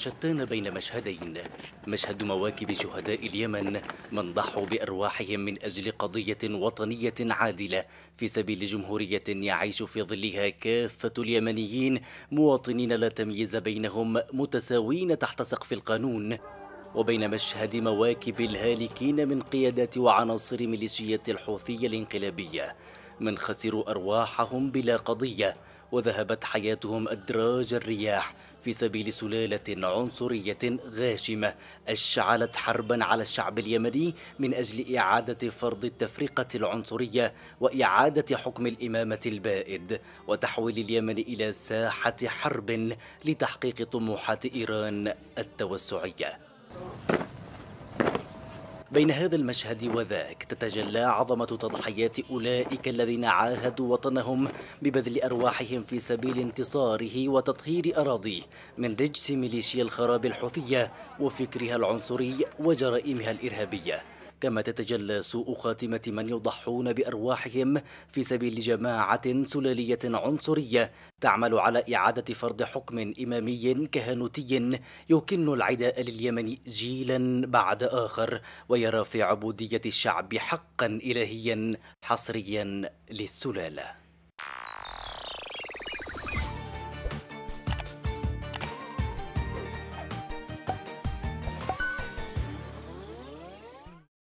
شتان بين مشهدين مشهد مواكب شهداء اليمن من ضحوا بأرواحهم من أجل قضية وطنية عادلة في سبيل جمهورية يعيش في ظلها كافة اليمنيين مواطنين لا تمييز بينهم متساوين تحت سقف القانون وبين مشهد مواكب الهالكين من قيادات وعناصر ميليشيات الحوثية الانقلابية من خسروا أرواحهم بلا قضية وذهبت حياتهم أدراج الرياح في سبيل سلالة عنصرية غاشمة أشعلت حربا على الشعب اليمني من أجل إعادة فرض التفرقة العنصرية وإعادة حكم الإمامة البائد وتحويل اليمن إلى ساحة حرب لتحقيق طموحات إيران التوسعية بين هذا المشهد وذاك تتجلى عظمة تضحيات أولئك الذين عاهدوا وطنهم ببذل أرواحهم في سبيل انتصاره وتطهير أراضيه من رجس ميليشيا الخراب الحوثية وفكرها العنصري وجرائمها الإرهابية كما تتجلى سوء خاتمة من يضحون بأرواحهم في سبيل جماعة سلالية عنصرية تعمل على إعادة فرض حكم إمامي كهنوتي يكن العداء لليمن جيلا بعد آخر ويرى في عبودية الشعب حقا إلهيا حصريا للسلالة